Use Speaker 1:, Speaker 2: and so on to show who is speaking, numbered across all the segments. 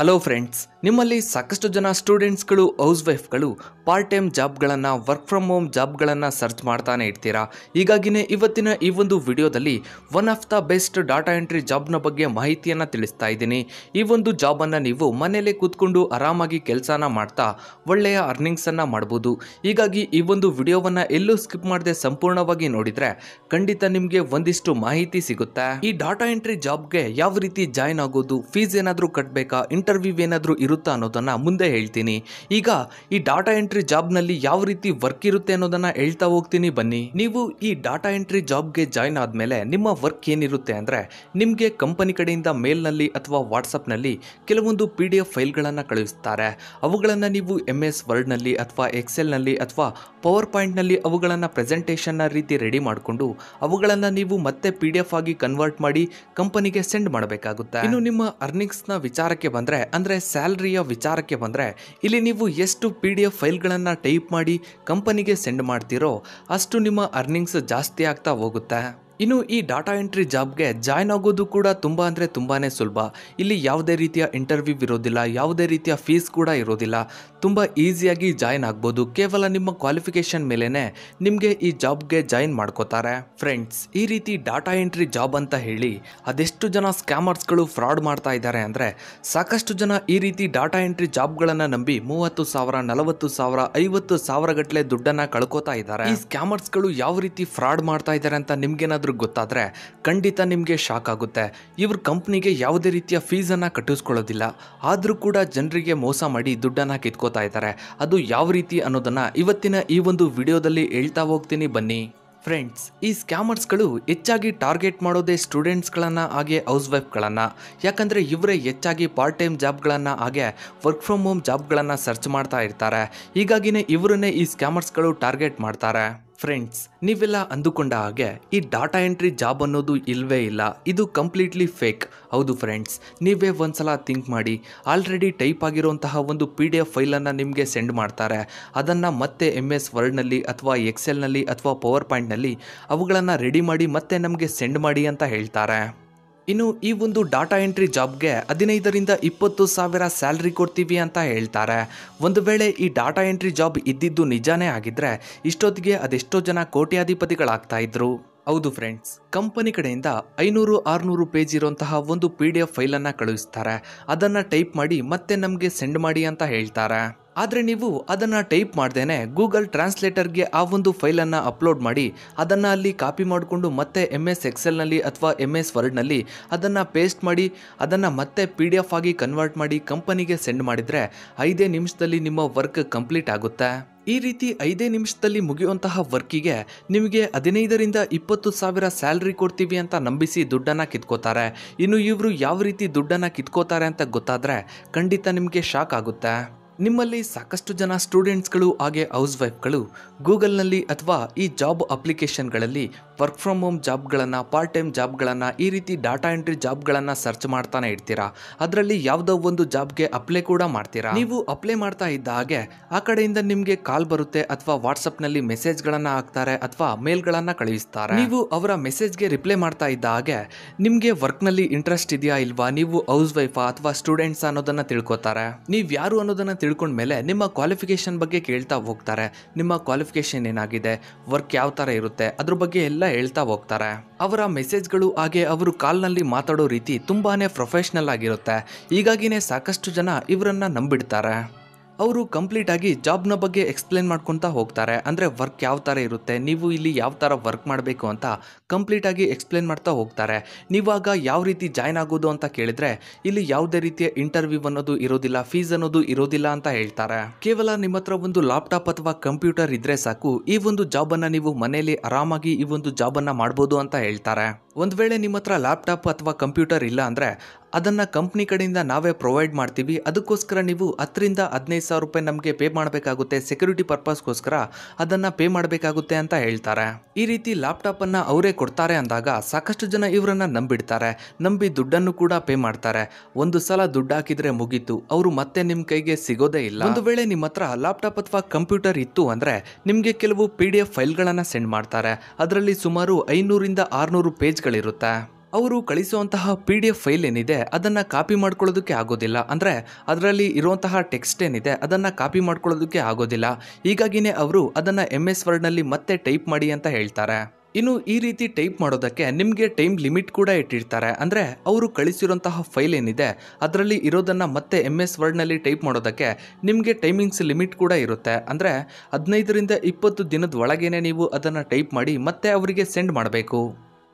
Speaker 1: hello friends ನಿಮ್ಮಲ್ಲಿ ಸಾಕಷ್ಟು ಜನ ಸ್ಟೂಡೆಂಟ್ಸ್ಗಳು ಹೌಸ್ ವೈಫ್ಗಳು ಪಾರ್ಟ್ ಟೈಮ್ ಜಾಬ್ಗಳನ್ನು ವರ್ಕ್ ಫ್ರಮ್ ಹೋಮ್ ಜಾಬ್ಗಳನ್ನು ಸರ್ಚ್ ಮಾಡ್ತಾನೆ ಇರ್ತೀರಾ ಹೀಗಾಗಿನೇ ಇವತ್ತಿನ ಈ ಒಂದು ವಿಡಿಯೋದಲ್ಲಿ one of the best data entry ಜಾಬ್ನ ಬಗ್ಗೆ ಮಾಹಿತಿಯನ್ನು ತಿಳಿಸ್ತಾ ಇದ್ದೀನಿ ಈ ಒಂದು ಜಾಬನ್ನು ನೀವು ಮನೆಯಲ್ಲೇ ಕೂತ್ಕೊಂಡು ಆರಾಮಾಗಿ ಕೆಲಸನ ಮಾಡ್ತಾ ಒಳ್ಳೆಯ ಅರ್ನಿಂಗ್ಸನ್ನು ಮಾಡ್ಬೋದು ಹೀಗಾಗಿ ಈ ಒಂದು ವಿಡಿಯೋವನ್ನು ಎಲ್ಲೂ ಸ್ಕಿಪ್ ಮಾಡದೆ ಸಂಪೂರ್ಣವಾಗಿ ನೋಡಿದರೆ ಖಂಡಿತ ನಿಮಗೆ ಒಂದಿಷ್ಟು ಮಾಹಿತಿ ಸಿಗುತ್ತೆ ಈ ಡಾಟಾ ಎಂಟ್ರಿ ಜಾಬ್ಗೆ ಯಾವ ರೀತಿ ಜಾಯ್ನ್ ಆಗೋದು ಫೀಸ್ ಏನಾದರೂ ಕಟ್ಟಬೇಕಾ ಇಂಟರ್ವ್ಯೂ ಏನಾದರೂ ಇರುತ್ತಾ ಅನ್ನೋದನ್ನು ಮುಂದೆ ಹೇಳ್ತೀನಿ ಈಗ ಈ ಡಾಟಾ ಎಂಟ್ರಿ ಜಾಬ್ನಲ್ಲಿ ಯಾವ ರೀತಿ ವರ್ಕ್ ಇರುತ್ತೆ ಅನ್ನೋದನ್ನು ಹೇಳ್ತಾ ಹೋಗ್ತೀನಿ ಬನ್ನಿ ನೀವು ಈ ಡಾಟಾ ಎಂಟ್ರಿ ಜಾಬ್ಗೆ ಜಾಯ್ನ್ ಆದಮೇಲೆ ನಿಮ್ಮ ವರ್ಕ್ ಏನಿರುತ್ತೆ ಅಂದರೆ ನಿಮಗೆ ಕಂಪನಿ ಕಡೆಯಿಂದ ಮೇಲ್ನಲ್ಲಿ ಅಥವಾ ವಾಟ್ಸಪ್ನಲ್ಲಿ ಕೆಲವೊಂದು ಪಿ ಡಿ ಎಫ್ ಫೈಲ್ಗಳನ್ನು ಕಳುಹಿಸ್ತಾರೆ ಅವುಗಳನ್ನು ನೀವು ಎಮ್ ಎಸ್ ವರ್ಡ್ನಲ್ಲಿ ಅಥವಾ ಎಕ್ಸೆಲ್ನಲ್ಲಿ ಅಥವಾ ಪವರ್ ಪಾಯಿಂಟ್ನಲ್ಲಿ ಅವುಗಳನ್ನು ಪ್ರೆಸೆಂಟೇಷನ್ನ ರೀತಿ ರೆಡಿ ಮಾಡಿಕೊಂಡು ಅವುಗಳನ್ನು ನೀವು ಮತ್ತೆ ಪಿ ಡಿ ಎಫ್ ಆಗಿ ಕನ್ವರ್ಟ್ ಮಾಡಿ ಕಂಪನಿಗೆ ಸೆಂಡ್ ಮಾಡಬೇಕಾಗುತ್ತೆ ಇನ್ನು ನಿಮ್ಮ ಅರ್ನಿಂಗ್ಸ್ನ ವಿಚಾರಕ್ಕೆ ಬಂದರೆ ಬಂದರೆ ಅಂದರೆ ಸ್ಯಾಲ್ರಿಯ ವಿಚಾರಕ್ಕೆ ಬಂದರೆ ಇಲ್ಲಿ ನೀವು ಎಷ್ಟು ಪಿ ಡಿ ಎಫ್ ಫೈಲ್ಗಳನ್ನು ಟೈಪ್ ಮಾಡಿ ಕಂಪನಿಗೆ ಸೆಂಡ್ ಮಾಡ್ತೀರೋ ಅಷ್ಟು ನಿಮ್ಮ ಅರ್ನಿಂಗ್ಸ್ ಜಾಸ್ತಿ ಆಗ್ತಾ ಹೋಗುತ್ತೆ ಇನ್ನು ಈ ಡಾಟಾ ಎಂಟ್ರಿ ಜಾಬ್ಗೆ ಜಾಯ್ನ್ ಆಗೋದು ಕೂಡ ತುಂಬ ಅಂದರೆ ತುಂಬಾ ಸುಲಭ ಇಲ್ಲಿ ಯಾವುದೇ ರೀತಿಯ ಇಂಟರ್ವ್ಯೂ ಇರೋದಿಲ್ಲ ಯಾವುದೇ ರೀತಿಯ ಫೀಸ್ ಕೂಡ ಇರೋದಿಲ್ಲ ತುಂಬ ಈಸಿಯಾಗಿ ಜಾಯ್ನ್ ಆಗ್ಬೋದು ಕೇವಲ ನಿಮ್ಮ ಕ್ವಾಲಿಫಿಕೇಷನ್ ಮೇಲೇ ನಿಮಗೆ ಈ ಜಾಬ್ಗೆ ಜಾಯ್ನ್ ಮಾಡ್ಕೋತಾರೆ ಫ್ರೆಂಡ್ಸ್ ಈ ರೀತಿ ಡಾಟಾ ಎಂಟ್ರಿ ಜಾಬ್ ಅಂತ ಹೇಳಿ ಅದೆಷ್ಟು ಜನ ಸ್ಕ್ಯಾಮರ್ಸ್ಗಳು ಫ್ರಾಡ್ ಮಾಡ್ತಾ ಇದ್ದಾರೆ ಅಂದರೆ ಸಾಕಷ್ಟು ಜನ ಈ ರೀತಿ ಡಾಟಾ ಎಂಟ್ರಿ ಜಾಬ್ಗಳನ್ನು ನಂಬಿ ಮೂವತ್ತು ಸಾವಿರ ನಲವತ್ತು ಸಾವಿರ ಐವತ್ತು ಸಾವಿರ ಗಟ್ಟಲೆ ದುಡ್ಡನ್ನು ಕಳ್ಕೊತಾ ಇದ್ದಾರೆ ಈ ಸ್ಕ್ಯಾಮರ್ಸ್ಗಳು ಯಾವ ರೀತಿ ಫ್ರಾಡ್ ಮಾಡ್ತಾ ಇದ್ದಾರೆ ಅಂತ ನಿಮ್ಗೆ ಇವ್ರಿಗೆ ಗೊತ್ತಾದರೆ ಖಂಡಿತ ನಿಮಗೆ ಶಾಕ್ ಆಗುತ್ತೆ ಇವ್ರ ಕಂಪ್ನಿಗೆ ಯಾವುದೇ ರೀತಿಯ ಫೀಸನ್ನು ಕಟ್ಟಿಸ್ಕೊಳ್ಳೋದಿಲ್ಲ ಆದರೂ ಕೂಡ ಜನರಿಗೆ ಮೋಸ ಮಾಡಿ ದುಡ್ಡನ್ನು ಕಿತ್ಕೋತಾ ಇದ್ದಾರೆ ಅದು ಯಾವ ರೀತಿ ಅನ್ನೋದನ್ನು ಇವತ್ತಿನ ಈ ಒಂದು ವಿಡಿಯೋದಲ್ಲಿ ಹೇಳ್ತಾ ಹೋಗ್ತೀನಿ ಬನ್ನಿ ಫ್ರೆಂಡ್ಸ್ ಈ ಸ್ಕ್ಯಾಮರ್ಸ್ಗಳು ಹೆಚ್ಚಾಗಿ ಟಾರ್ಗೆಟ್ ಮಾಡೋದೇ ಸ್ಟೂಡೆಂಟ್ಸ್ಗಳನ್ನು ಹಾಗೆ ಹೌಸ್ ವೈಫ್ಗಳನ್ನು ಯಾಕಂದರೆ ಇವರೇ ಹೆಚ್ಚಾಗಿ ಪಾರ್ಟ್ ಟೈಮ್ ಜಾಬ್ಗಳನ್ನು ಹಾಗೆ ವರ್ಕ್ ಫ್ರಮ್ ಹೋಮ್ ಜಾಬ್ಗಳನ್ನು ಸರ್ಚ್ ಮಾಡ್ತಾ ಇರ್ತಾರೆ ಹೀಗಾಗಿನೇ ಇವರನ್ನೇ ಈ ಸ್ಕ್ಯಾಮರ್ಸ್ಗಳು ಟಾರ್ಗೆಟ್ ಮಾಡ್ತಾರೆ ಫ್ರೆಂಡ್ಸ್ ನೀವೆಲ್ಲ ಅಂದುಕೊಂಡ ಹಾಗೆ ಈ ಡಾಟಾ ಎಂಟ್ರಿ ಜಾಬ್ ಅನ್ನೋದು ಇಲ್ಲವೇ ಇಲ್ಲ ಇದು ಕಂಪ್ಲೀಟ್ಲಿ ಫೇಕ್ ಹೌದು ಫ್ರೆಂಡ್ಸ್ ನೀವೇ ಒಂದ್ಸಲ ಥಿಂಕ್ ಮಾಡಿ ಆಲ್ರೆಡಿ ಟೈಪ್ ಆಗಿರುವಂತಹ ಒಂದು ಪಿ ಡಿ ಎಫ್ ಫೈಲನ್ನು ನಿಮಗೆ ಸೆಂಡ್ ಮಾಡ್ತಾರೆ ಅದನ್ನು ಮತ್ತೆ ಎಮ್ ಎಸ್ ವರ್ಡ್ನಲ್ಲಿ ಅಥವಾ ಎಕ್ಸೆಲ್ನಲ್ಲಿ ಅಥವಾ ಪವರ್ ಪಾಯಿಂಟ್ನಲ್ಲಿ ಅವುಗಳನ್ನು ರೆಡಿ ಮಾಡಿ ಮತ್ತೆ ನಮಗೆ ಸೆಂಡ್ ಮಾಡಿ ಅಂತ ಹೇಳ್ತಾರೆ ಇನ್ನು ಈ ಒಂದು ಡಾಟಾ ಎಂಟ್ರಿ ಜಾಬ್ಗೆ ಹದಿನೈದರಿಂದ ಇಪ್ಪತ್ತು ಸಾವಿರ ಸ್ಯಾಲ್ರಿ ಕೊಡ್ತೀವಿ ಅಂತ ಹೇಳ್ತಾರೆ ಒಂದು ವೇಳೆ ಈ ಡಾಟಾ ಎಂಟ್ರಿ ಜಾಬ್ ಇದ್ದಿದ್ದು ನಿಜಾನೇ ಆಗಿದ್ರೆ ಇಷ್ಟೊತ್ತಿಗೆ ಅದೆಷ್ಟೋ ಜನ ಕೋಟ್ಯಾಧಿಪತಿಗಳಾಗ್ತಾ ಇದ್ರು ಹೌದು ಫ್ರೆಂಡ್ಸ್ ಕಂಪನಿ ಕಡೆಯಿಂದ ಐನೂರು ಆರುನೂರು ಪೇಜ್ ಇರುವಂತಹ ಒಂದು ಪಿ ಡಿ ಎಫ್ ಫೈಲನ್ನು ಕಳುಹಿಸ್ತಾರೆ ಅದನ್ನು ಟೈಪ್ ಮಾಡಿ ಮತ್ತೆ ನಮಗೆ ಸೆಂಡ್ ಮಾಡಿ ಅಂತ ಹೇಳ್ತಾರೆ ಆದರೆ ನೀವು ಅದನ್ನು ಟೈಪ್ ಮಾಡ್ದೇನೆ ಗೂಗಲ್ ಟ್ರಾನ್ಸ್ಲೇಟರ್ಗೆ ಆ ಒಂದು ಫೈಲನ್ನು ಅಪ್ಲೋಡ್ ಮಾಡಿ ಅದನ್ನು ಅಲ್ಲಿ ಕಾಪಿ ಮಾಡಿಕೊಂಡು ಮತ್ತೆ ಎಮ್ ಎಸ್ ಎಕ್ಸೆಲ್ನಲ್ಲಿ ಅಥವಾ ಎಮ್ ಎಸ್ ವರ್ಡ್ನಲ್ಲಿ ಅದನ್ನು ಪೇಸ್ಟ್ ಮಾಡಿ ಅದನ್ನು ಮತ್ತೆ ಪಿ ಡಿ ಎಫ್ ಆಗಿ ಕನ್ವರ್ಟ್ ಮಾಡಿ ಕಂಪನಿಗೆ ಸೆಂಡ್ ಮಾಡಿದರೆ ಐದೇ ನಿಮಿಷದಲ್ಲಿ ನಿಮ್ಮ ವರ್ಕ್ ಕಂಪ್ಲೀಟ್ ಆಗುತ್ತೆ ಈ ರೀತಿ ಐದೇ ನಿಮಿಷದಲ್ಲಿ ಮುಗಿಯುವಂತಹ ವರ್ಕಿಗೆ ನಿಮಗೆ ಹದಿನೈದರಿಂದ ಇಪ್ಪತ್ತು ಸಾವಿರ ಸ್ಯಾಲ್ರಿ ಕೊಡ್ತೀವಿ ಅಂತ ನಂಬಿಸಿ ದುಡ್ಡನ್ನು ಕಿತ್ಕೋತಾರೆ ಇನ್ನು ಇವರು ಯಾವ ರೀತಿ ದುಡ್ಡನ್ನು ಕಿತ್ಕೋತಾರೆ ಅಂತ ಗೊತ್ತಾದರೆ ಖಂಡಿತ ನಿಮಗೆ ಶಾಕ್ ಆಗುತ್ತೆ ನಿಮ್ಮಲ್ಲಿ ಸಾಕಷ್ಟು ಜನ ಸ್ಟೂಡೆಂಟ್ಸ್ಗಳು ಹಾಗೆ ಹೌಸ್ ವೈಫ್ಗಳು ಗೂಗಲ್ನಲ್ಲಿ ಅಥವಾ ಈ ಜಾಬ್ ಅಪ್ಲಿಕೇಶನ್ಗಳಲ್ಲಿ ವರ್ಕ್ ಫ್ರಮ್ ಹೋಮ್ ಜಾಬ್ಗಳನ್ನು ಪಾರ್ಟ್ ಟೈಮ್ ಜಾಬ್ಗಳನ್ನು ಈ ರೀತಿ ಡಾಟಾ ಎಂಟ್ರಿ ಜಾಬ್ಗಳನ್ನು ಸರ್ಚ್ ಮಾಡ್ತಾನೆ ಇರ್ತೀರಾ ಅದರಲ್ಲಿ ಯಾವುದೋ ಒಂದು ಜಾಬ್ಗೆ ಅಪ್ಲೈ ಕೂಡ ಮಾಡ್ತೀರಾ ನೀವು ಅಪ್ಲೈ ಮಾಡ್ತಾ ಇದ್ದ ಹಾಗೆ ಆ ಕಡೆಯಿಂದ ನಿಮಗೆ ಕಾಲ್ ಬರುತ್ತೆ ಅಥವಾ ವಾಟ್ಸಪ್ನಲ್ಲಿ ಮೆಸೇಜ್ಗಳನ್ನು ಹಾಕ್ತಾರೆ ಅಥವಾ ಮೇಲ್ಗಳನ್ನು ಕಳುಹಿಸ್ತಾರೆ ನೀವು ಅವರ ಮೆಸೇಜ್ಗೆ ರಿಪ್ಲೈ ಮಾಡ್ತಾ ಇದ್ದ ಹಾಗೆ ನಿಮಗೆ ವರ್ಕ್ನಲ್ಲಿ ಇಂಟ್ರೆಸ್ಟ್ ಇದೆಯಾ ಇಲ್ವಾ ನೀವು ಹೌಸ್ ವೈಫಾ ಅಥವಾ ಸ್ಟೂಡೆಂಟ್ಸ್ ಅನ್ನೋದನ್ನು ತಿಳ್ಕೊತಾರೆ ನೀವು ಯಾರು ಅನ್ನೋದನ್ನು ತಿಳ್ಕೊಂಡ ಮೇಲೆ ನಿಮ್ಮ ಕ್ವಾಲಿಫಿಕೇಶನ್ ಬಗ್ಗೆ ಕೇಳ್ತಾ ಹೋಗ್ತಾರೆ ನಿಮ್ಮ ಕ್ವಾಲಿಫಿಕೇಶನ್ ಏನಾಗಿದೆ ವರ್ಕ್ ಯಾವ ಥರ ಇರುತ್ತೆ ಅದ್ರ ಬಗ್ಗೆ ಎಲ್ಲ ಹೇಳ್ತಾ ಹೋಗ್ತಾರೆ ಅವರ ಮೆಸೇಜ್ಗಳು ಹಾಗೆ ಅವರು ಕಾಲ್ನಲ್ಲಿ ಮಾತಾಡೋ ರೀತಿ ತುಂಬಾನೇ ಪ್ರೊಫೆಷ್ನಲ್ ಆಗಿರುತ್ತೆ ಹೀಗಾಗಿನೇ ಸಾಕಷ್ಟು ಜನ ಇವರನ್ನ ನಂಬಿಡ್ತಾರೆ ಅವರು ಕಂಪ್ಲೀಟ್ ಆಗಿ ಜಾಬ್ನ ಬಗ್ಗೆ ಎಕ್ಸ್ಪ್ಲೇನ್ ಮಾಡ್ಕೊತಾ ಹೋಗ್ತಾರೆ ಅಂದರೆ ವರ್ಕ್ ಯಾವ ಥರ ಇರುತ್ತೆ ನೀವು ಇಲ್ಲಿ ಯಾವ ಥರ ವರ್ಕ್ ಮಾಡಬೇಕು ಅಂತ ಕಂಪ್ಲೀಟ್ ಆಗಿ ಎಕ್ಸ್ಪ್ಲೇನ್ ಮಾಡ್ತಾ ಹೋಗ್ತಾರೆ ನೀವಾಗ ಯಾವ ರೀತಿ ಜಾಯ್ನ್ ಆಗೋದು ಅಂತ ಕೇಳಿದರೆ ಇಲ್ಲಿ ಯಾವುದೇ ರೀತಿಯ ಇಂಟರ್ವ್ಯೂ ಅನ್ನೋದು ಇರೋದಿಲ್ಲ ಫೀಸ್ ಅನ್ನೋದು ಇರೋದಿಲ್ಲ ಅಂತ ಹೇಳ್ತಾರೆ ಕೇವಲ ನಿಮ್ಮ ಹತ್ರ ಒಂದು ಲ್ಯಾಪ್ಟಾಪ್ ಅಥವಾ ಕಂಪ್ಯೂಟರ್ ಇದ್ದರೆ ಸಾಕು ಈ ಒಂದು ಜಾಬನ್ನು ನೀವು ಮನೆಯಲ್ಲಿ ಆರಾಮಾಗಿ ಈ ಒಂದು ಜಾಬನ್ನು ಮಾಡ್ಬೋದು ಅಂತ ಹೇಳ್ತಾರೆ ಒಂದು ವೇಳೆ ನಿಮ್ಮ ಹತ್ರ ಲ್ಯಾಪ್ಟಾಪ್ ಅಥವಾ ಕಂಪ್ಯೂಟರ್ ಇಲ್ಲ ಅಂದರೆ ಅದನ್ನು ಕಂಪ್ನಿ ಕಡೆಯಿಂದ ನಾವೇ ಪ್ರೊವೈಡ್ ಮಾಡ್ತೀವಿ ಅದಕ್ಕೋಸ್ಕರ ನೀವು ಹತ್ತರಿಂದ ಹದಿನೈದು ಸಾವಿರ ರೂಪಾಯಿ ನಮಗೆ ಪೇ ಮಾಡಬೇಕಾಗುತ್ತೆ ಸೆಕ್ಯೂರಿಟಿ ಪರ್ಪಸ್ಗೋಸ್ಕರ ಅದನ್ನು ಪೇ ಮಾಡಬೇಕಾಗುತ್ತೆ ಅಂತ ಹೇಳ್ತಾರೆ ಈ ರೀತಿ ಲ್ಯಾಪ್ಟಾಪನ್ನು ಅವರೇ ಕೊಡ್ತಾರೆ ಅಂದಾಗ ಸಾಕಷ್ಟು ಜನ ಇವರನ್ನು ನಂಬಿಡ್ತಾರೆ ನಂಬಿ ದುಡ್ಡನ್ನು ಕೂಡ ಪೇ ಮಾಡ್ತಾರೆ ಒಂದು ಸಲ ದುಡ್ಡು ಹಾಕಿದರೆ ಮುಗೀತು ಅವರು ಮತ್ತೆ ನಿಮ್ಮ ಕೈಗೆ ಸಿಗೋದೇ ಇಲ್ಲ ಒಂದು ವೇಳೆ ನಿಮ್ಮ ಹತ್ರ ಲ್ಯಾಪ್ಟಾಪ್ ಅಥವಾ ಕಂಪ್ಯೂಟರ್ ಇತ್ತು ಅಂದರೆ ನಿಮಗೆ ಕೆಲವು ಪಿ ಡಿ ಎಫ್ ಫೈಲ್ಗಳನ್ನು ಸೆಂಡ್ ಮಾಡ್ತಾರೆ ಅದರಲ್ಲಿ ಸುಮಾರು ಐನೂರಿಂದ ಆರುನೂರು ಪೇಜ್ ಲಿಂಕ್ಗಳಿರುತ್ತಾ ಅವರು ಕಳಿಸುವಂತಹ ಪಿ ಡಿ ಎಫ್ ಫೈಲ್ ಏನಿದೆ ಅದನ್ನು ಕಾಪಿ ಮಾಡ್ಕೊಳ್ಳೋದಕ್ಕೆ ಆಗೋದಿಲ್ಲ ಅಂದರೆ ಅದರಲ್ಲಿ ಇರುವಂತಹ ಟೆಕ್ಸ್ಟ್ ಏನಿದೆ ಅದನ್ನು ಕಾಪಿ ಮಾಡ್ಕೊಳ್ಳೋದಕ್ಕೆ ಆಗೋದಿಲ್ಲ ಹೀಗಾಗಿನೇ ಅವರು ಅದನ್ನು ಎಮ್ ಎಸ್ ವರ್ಡ್ನಲ್ಲಿ ಮತ್ತೆ ಟೈಪ್ ಮಾಡಿ ಅಂತ ಹೇಳ್ತಾರೆ ಇನ್ನು ಈ ರೀತಿ ಟೈಪ್ ಮಾಡೋದಕ್ಕೆ ನಿಮಗೆ ಟೈಮ್ ಲಿಮಿಟ್ ಕೂಡ ಇಟ್ಟಿರ್ತಾರೆ ಅಂದರೆ ಅವರು ಕಳಿಸಿರುವಂತಹ ಫೈಲ್ ಏನಿದೆ ಅದರಲ್ಲಿ ಇರೋದನ್ನು ಮತ್ತೆ ಎಮ್ ಎಸ್ ವರ್ಡ್ನಲ್ಲಿ ಟೈಪ್ ಮಾಡೋದಕ್ಕೆ ನಿಮಗೆ ಟೈಮಿಂಗ್ಸ್ ಲಿಮಿಟ್ ಕೂಡ ಇರುತ್ತೆ ಅಂದರೆ ಹದಿನೈದರಿಂದ ಇಪ್ಪತ್ತು ದಿನದ ಒಳಗೇನೆ ನೀವು ಅದನ್ನು ಟೈಪ್ ಮಾಡಿ ಮತ್ತೆ ಅವರಿಗೆ ಸೆಂಡ್ ಮಾಡಬೇಕು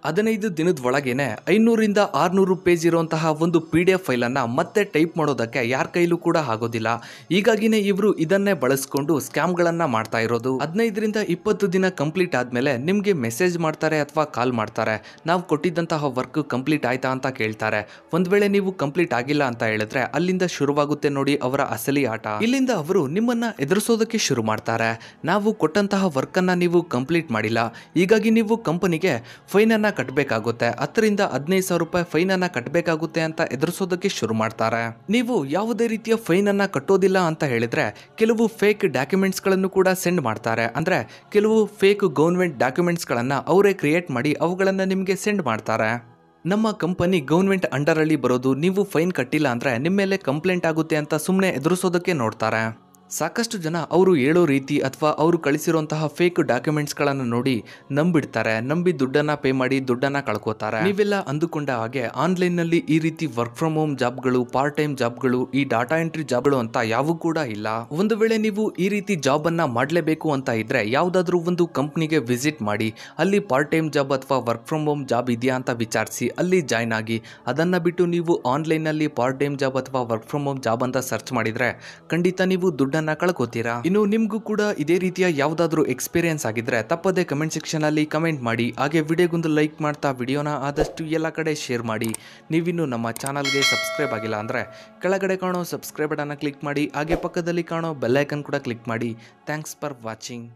Speaker 1: ಹದಿನೈದು ದಿನದ ಒಳಗೇನೆ ಐನೂರಿಂದ ಆರುನೂರು ಪೇಜ್ ಇರುವಂತಹ ಒಂದು ಪಿ ಡಿ ಎಫ್ ಫೈಲನ್ನು ಮತ್ತೆ ಟೈಪ್ ಮಾಡೋದಕ್ಕೆ ಯಾರ ಕೈಲೂ ಕೂಡ ಆಗೋದಿಲ್ಲ ಹೀಗಾಗಿನೇ ಇವರು ಇದನ್ನೇ ಬಳಸ್ಕೊಂಡು ಸ್ಕ್ಯಾಮ್ಗಳನ್ನು ಮಾಡ್ತಾ ಇರೋದು ಹದಿನೈದರಿಂದ ಇಪ್ಪತ್ತು ದಿನ ಕಂಪ್ಲೀಟ್ ಆದಮೇಲೆ ನಿಮಗೆ ಮೆಸೇಜ್ ಮಾಡ್ತಾರೆ ಅಥವಾ ಕಾಲ್ ಮಾಡ್ತಾರೆ ನಾವು ಕೊಟ್ಟಿದ್ದಂತಹ ವರ್ಕ್ ಕಂಪ್ಲೀಟ್ ಆಯಿತಾ ಅಂತ ಕೇಳ್ತಾರೆ ಒಂದು ವೇಳೆ ನೀವು ಕಂಪ್ಲೀಟ್ ಆಗಿಲ್ಲ ಅಂತ ಹೇಳಿದ್ರೆ ಅಲ್ಲಿಂದ ಶುರುವಾಗುತ್ತೆ ನೋಡಿ ಅವರ ಅಸಲಿ ಆಟ ಇಲ್ಲಿಂದ ಅವರು ನಿಮ್ಮನ್ನು ಎದುರಿಸೋದಕ್ಕೆ ಶುರು ಮಾಡ್ತಾರೆ ನಾವು ಕೊಟ್ಟಂತಹ ವರ್ಕನ್ನು ನೀವು ಕಂಪ್ಲೀಟ್ ಮಾಡಿಲ್ಲ ಹೀಗಾಗಿ ನೀವು ಕಂಪನಿಗೆ ಫೈನನ್ನು ಕಟ್ಟಬೇಕಾಗುತ್ತೆ ಹತ್ತರಿಂದ ಹದಿನೈದು ಸಾವಿರ ರೂಪಾಯಿ ಫೈನ್ ಅನ್ನ ಕಟ್ಟಬೇಕಾಗುತ್ತೆ ಅಂತ ಎದುರಿಸೋದಕ್ಕೆ ಶುರು ಮಾಡ್ತಾರೆ ನೀವು ಯಾವುದೇ ರೀತಿಯ ಫೈನ್ ಅನ್ನ ಕಟ್ಟೋದಿಲ್ಲ ಅಂತ ಹೇಳಿದ್ರೆ ಕೆಲವು ಫೇಕ್ ಡಾಕ್ಯುಮೆಂಟ್ಸ್ ಗಳನ್ನು ಕೂಡ ಸೆಂಡ್ ಮಾಡ್ತಾರೆ ಅಂದ್ರೆ ಕೆಲವು ಫೇಕ್ ಗೌರ್ಮೆಂಟ್ ಡಾಕ್ಯುಮೆಂಟ್ಸ್ ಗಳನ್ನ ಅವರೇ ಕ್ರಿಯೇಟ್ ಮಾಡಿ ಅವುಗಳನ್ನ ನಿಮಗೆ ಸೆಂಡ್ ಮಾಡ್ತಾರೆ ನಮ್ಮ ಕಂಪನಿ ಗೌರ್ಮೆಂಟ್ ಅಂಡರ್ ಅಲ್ಲಿ ಬರೋದು ನೀವು ಫೈನ್ ಕಟ್ಟಿಲ್ಲ ಅಂದ್ರೆ ನಿಮ್ಮ ಮೇಲೆ ಕಂಪ್ಲೇಂಟ್ ಆಗುತ್ತೆ ಅಂತ ಸುಮ್ಮನೆ ಎದುರಿಸೋದಕ್ಕೆ ನೋಡ್ತಾರೆ ಸಾಕಷ್ಟು ಜನ ಅವರು ಹೇಳೋ ರೀತಿ ಅಥವಾ ಅವರು ಕಳಿಸಿರುವಂತಹ ಫೇಕ್ ಡಾಕ್ಯುಮೆಂಟ್ಸ್ಗಳನ್ನು ನೋಡಿ ನಂಬಿಡ್ತಾರೆ ನಂಬಿ ದುಡ್ಡನ್ನ ಪೇ ಮಾಡಿ ದುಡ್ಡನ್ನ ಕಳ್ಕೋತಾರೆ ನೀವೆಲ್ಲ ಅಂದುಕೊಂಡ ಹಾಗೆ ನಲ್ಲಿ ಈ ರೀತಿ ವರ್ಕ್ ಫ್ರಮ್ ಹೋಮ್ ಜಾಬ್ಗಳು ಪಾರ್ಟ್ ಟೈಮ್ ಜಾಬ್ಗಳು ಈ ಡಾಟಾ ಎಂಟ್ರಿ ಜಾಬ್ಗಳು ಅಂತ ಯಾವೂ ಕೂಡ ಇಲ್ಲ ಒಂದು ವೇಳೆ ನೀವು ಈ ರೀತಿ ಜಾಬ್ ಅನ್ನ ಮಾಡಲೇಬೇಕು ಅಂತ ಇದ್ದರೆ ಯಾವುದಾದ್ರೂ ಒಂದು ಕಂಪ್ನಿಗೆ ವಿಸಿಟ್ ಮಾಡಿ ಅಲ್ಲಿ ಪಾರ್ಟ್ ಟೈಮ್ ಜಾಬ್ ಅಥವಾ ವರ್ಕ್ ಫ್ರಮ್ ಹೋಮ್ ಜಾಬ್ ಇದೆಯಾ ಅಂತ ವಿಚಾರಿಸಿ ಅಲ್ಲಿ ಜಾಯ್ನ್ ಆಗಿ ಅದನ್ನ ಬಿಟ್ಟು ನೀವು ಆನ್ಲೈನ್ ನಲ್ಲಿ ಪಾರ್ಟ್ ಟೈಮ್ ಜಾಬ್ ಅಥವಾ ವರ್ಕ್ ಫ್ರಮ್ ಹೋಮ್ ಜಾಬ್ ಅಂತ ಸರ್ಚ್ ಮಾಡಿದ್ರೆ ಖಂಡಿತ ನೀವು ದುಡ್ಡನ್ನು ಗಳನ್ನ ಕಳ್ಕೋತೀರಾ ಇನ್ನು ನಿಮ್ಗೂ ಕೂಡ ಇದೇ ರೀತಿಯ ಯಾವ್ದಾದ್ರು ಎಕ್ಸ್ಪೀರಿಯನ್ಸ್ ಆಗಿದ್ರೆ ತಪ್ಪದೆ ಕಮೆಂಟ್ ಸೆಕ್ಷನ್ ಅಲ್ಲಿ ಕಮೆಂಟ್ ಮಾಡಿ ಹಾಗೆ ವಿಡಿಯೋಗೊಂದು ಲೈಕ್ ಮಾಡ್ತಾ ವಿಡಿಯೋನ ಆದಷ್ಟು ಎಲ್ಲ ಕಡೆ ಶೇರ್ ಮಾಡಿ ನೀವಿನ್ನು ನಮ್ಮ ಚಾನಲ್ಗೆ ಸಬ್ಸ್ಕ್ರೈಬ್ ಆಗಿಲ್ಲ ಅಂದ್ರೆ ಕೆಳಗಡೆ ಕಾಣೋ ಸಬ್ಸ್ಕ್ರೈಬ್ ಬಟನ್ ಕ್ಲಿಕ್ ಮಾಡಿ ಹಾಗೆ ಪಕ್ಕದಲ್ಲಿ ಕಾಣೋ ಬೆಲ್ಲೈಕನ್ ಕೂಡ ಕ್ಲಿಕ್ ಮಾಡಿ ಥ್ಯಾಂಕ್ಸ್ ಫಾರ್ ವಾಚಿಂಗ್